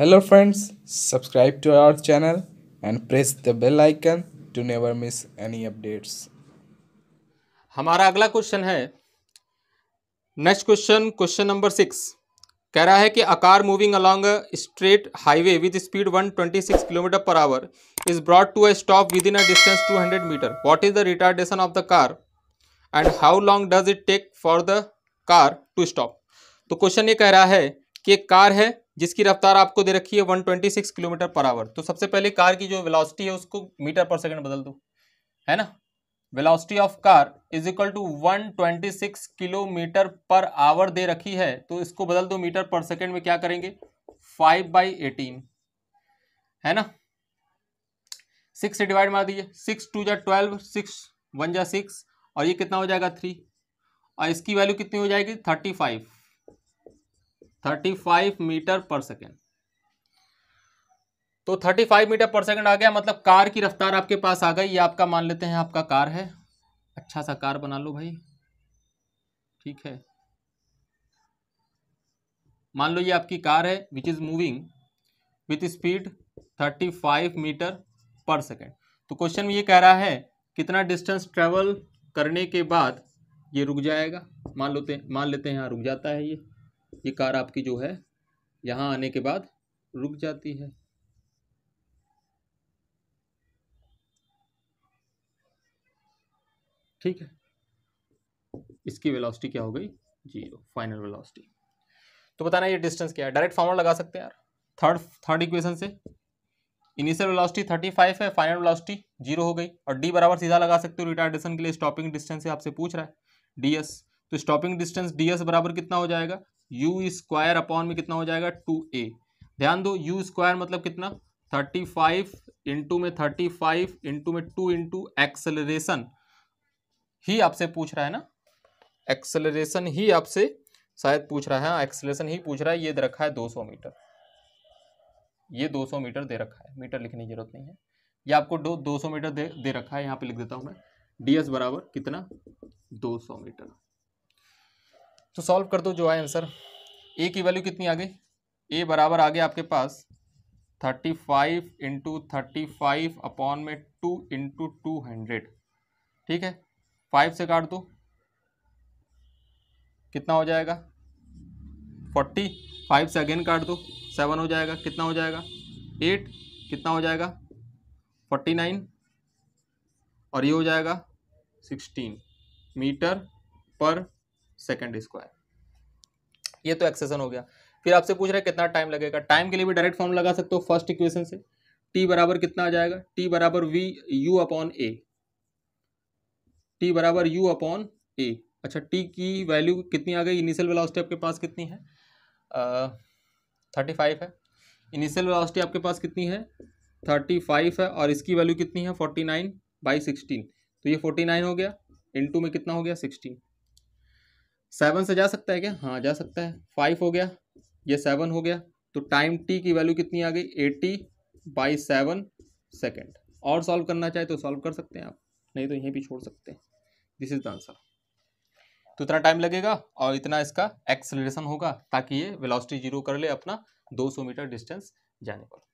Hello friends, subscribe to our channel and press the bell icon to never miss any updates. हमारा अगला question है next question question number six कह रहा है कि a car moving along a straight highway with speed 126 kilometre per hour is brought to a stop within a distance 200 metre what is the retardation of the car and how long does it take for the car to stop तो question ये कह रहा है कि एक car है जिसकी रफ्तार आपको दे रखी है 126 किलोमीटर पर आवर तो सबसे पहले कार की जो वेलोसिटी है उसको मीटर पर सेकंड बदल दो है ना velocity of car is equal to 126 kilometre per hour दे रखी है तो इसको बदल दो मीटर पर सेकंड में क्या करेंगे 5 बाई एटीन है ना सिक्स से डिवाइड मार दीजिए सिक्स टू जा ट्वेल्व सिक्स वन जा सिक्स और ये कितना हो जाएगा थ्री और इसकी वैल्यू कितनी हो जाएगी thirty five thirty five metre per second तो thirty five metre per second आ गया मतलब कार की रफ्तार आपके पास आ गई ये आपका मान लेते हैं आपका कार है अच्छा सा कार बना लो भाई ठीक है मान लो ये आपकी कार है which is moving with speed 35 metre per second तो क्वेश्चन में ये कह रहा है कितना डिस्टेंस ट्रेवल करने के बाद ये रुक जाएगा मान लोते मान लेते हैं यहाँ रुक जाता है ये ये कार आपकी जो है यहाँ आने के बाद रुक जाती है ठीक है इसकी वेलोसिटी क्या हो गई जीरो फाइनल वेलोसिटी तो बताना ये डिस्टेंस क्या है डायरेक्ट फॉर्मूला लगा सकते हैं यार थर्ड थर्ड इक्वेशन से इनिशियल वेलोसिटी 35 है फाइनल वेलोसिटी जीरो हो गई और डी बराबर सीधा लगा सकते हो रिटार्डेशन के लिए स्टॉपिंग डिस्टेंस आपसे पूछ रहा है डी तो स्टॉपिंग डिस्टेंस डी बराबर कितना हो जाएगा यू स्क्वायर अपॉन में कितना हो जाएगा टू ए ध्यान दो यू स्क्वायर मतलब कितना थर्टी फाइव इंटू में थर्टी फाइव इंटू में टू इंटू एक्सेलरेशन ही आपसे पूछ रहा है ना एक्सेलरेशन ही आपसे शायद पूछ रहा है एक्सेलरेशन हाँ, ही पूछ रहा है ये दे रखा है दो सौ मीटर ये दो सौ मीटर दे रखा है मीटर लिखने की जरूरत नहीं है ये आपको दो सौ मीटर दे, दे रखा है यहाँ पे लिख देता हूँ मैं डी एस बराबर कितना दो सौ मीटर तो सॉल्व कर दो जो आए आंसर ए की वैल्यू कितनी आ गई ए बराबर आ गया आपके पास thirty five into thirty five upon में टू इंटू टू हंड्रेड ठीक है फाइव से काट दो कितना हो जाएगा फोर्टी फाइव से अगेन काट दो सेवन हो जाएगा कितना हो जाएगा एट कितना हो जाएगा फोर्टी नाइन और ये हो जाएगा sixteen metre per second square ये तो एक्सेसन हो गया फिर आपसे पूछ रहे हैं कितना टाइम लगेगा टाइम के लिए भी डायरेक्ट फॉर्म लगा सकते हो फर्स्ट इक्वेशन से टी बराबर कितना आ जाएगा टी बराबर v u upon a t बराबर यू अपॉन ए अच्छा टी की वैल्यू कितनी आ गई इनिशियल वेलोसिटी आपके पास कितनी है थर्टी फाइव है इनिशियल वेलोसिटी आपके पास कितनी है थर्टी फाइव है और इसकी वैल्यू कितनी है फोर्टी नाइन बाई सिक्सटीन तो ये फोर्टी नाइन हो गया इनटू में कितना हो गया सिक्सटीन सेवन से जा सकता है क्या हाँ जा सकता है फाइव हो गया ये सेवन हो गया तो टाइम टी की वैल्यू कितनी आ गई एटी बाई सेवन सेकेंड और सॉल्व करना चाहे तो सॉल्व कर सकते हैं आप नहीं तो यहीं भी छोड़ सकते हैं दिस इज द आंसर तो इतना टाइम लगेगा और इतना इसका एक्सलेशन होगा ताकि ये वेलोसिटी जीरो कर ले अपना 200 मीटर डिस्टेंस जाने पर